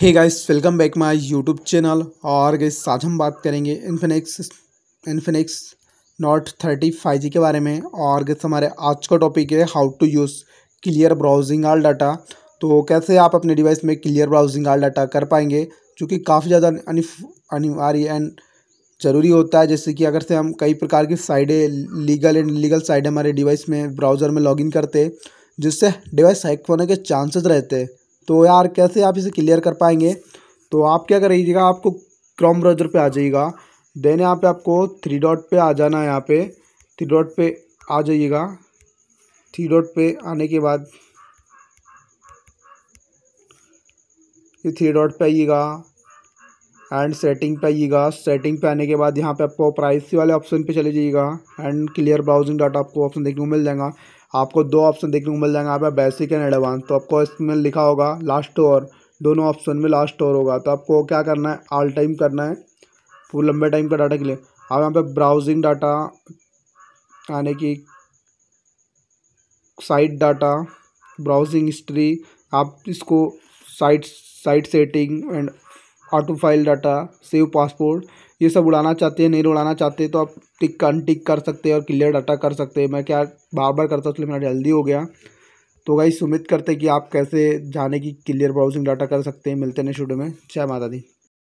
hey guys welcome back my YouTube channel और guys आज हम बात करेंगे Infinix Infinix Note thirty five G के बारे में और गाइस हमारे आज का टॉपिक है how to use clear browsing all data तो कैसे आप अपने डिवाइस में क्लियर ब्राउजिंग आल डाटा कर पाएंगे जो कि काफ़ी ज़्यादा अनिवार्य एंड ज़रूरी होता है जैसे कि अगर से हम कई प्रकार की साइडें लीगल एंड लीगल साइड हमारे डिवाइस में ब्राउज़र में लॉगिन करते जिससे डिवाइस हैक होने के चांसेस रहते हैं तो यार कैसे आप इसे क्लियर कर पाएंगे तो आप क्या करिएगा आपको क्रोम ब्राउज़र पे आ जाइएगा देन यहाँ पे आपको थ्री डॉट पे आ जाना है यहाँ पे थ्री डॉट पे आ जाइएगा थ्री डॉट पे आने के बाद ये थ्री डॉट पे आइएगा एंड सेटिंग पे आइएगा सेटिंग पे आने के बाद यहाँ पे आपको प्राइस वाले ऑप्शन पे चले जाइएगा एंड क्लियर ब्राउजिंग डाटा आपको ऑप्शन देखने को मिल जाएगा आपको दो ऑप्शन देखने को मिल जाएंगे यहाँ पे बेसिक एंड एडवांस तो आपको इसमें लिखा होगा लास्ट और दोनों ऑप्शन में लास्ट और होगा तो आपको क्या करना है ऑल टाइम करना है फुल लंबे टाइम का डाटा के लिए आप यहाँ पर ब्राउजिंग डाटा यानी कि साइट डाटा ब्राउजिंग हिस्ट्री आप इसको site site setting and autofill data save passport ये सब उड़ाना चाहते हैं नहीं उड़ाना चाहते तो आप टिक अनटिक कर सकते हैं और क्लियर डाटा कर सकते हैं मैं क्या बार बार करता इसलिए मेरा जल्दी हो गया तो भाई उम्मीद करते हैं कि आप कैसे जाने की क्लियर ब्राउजिंग डाटा कर सकते हैं मिलते हैं शुरू में जय माता दी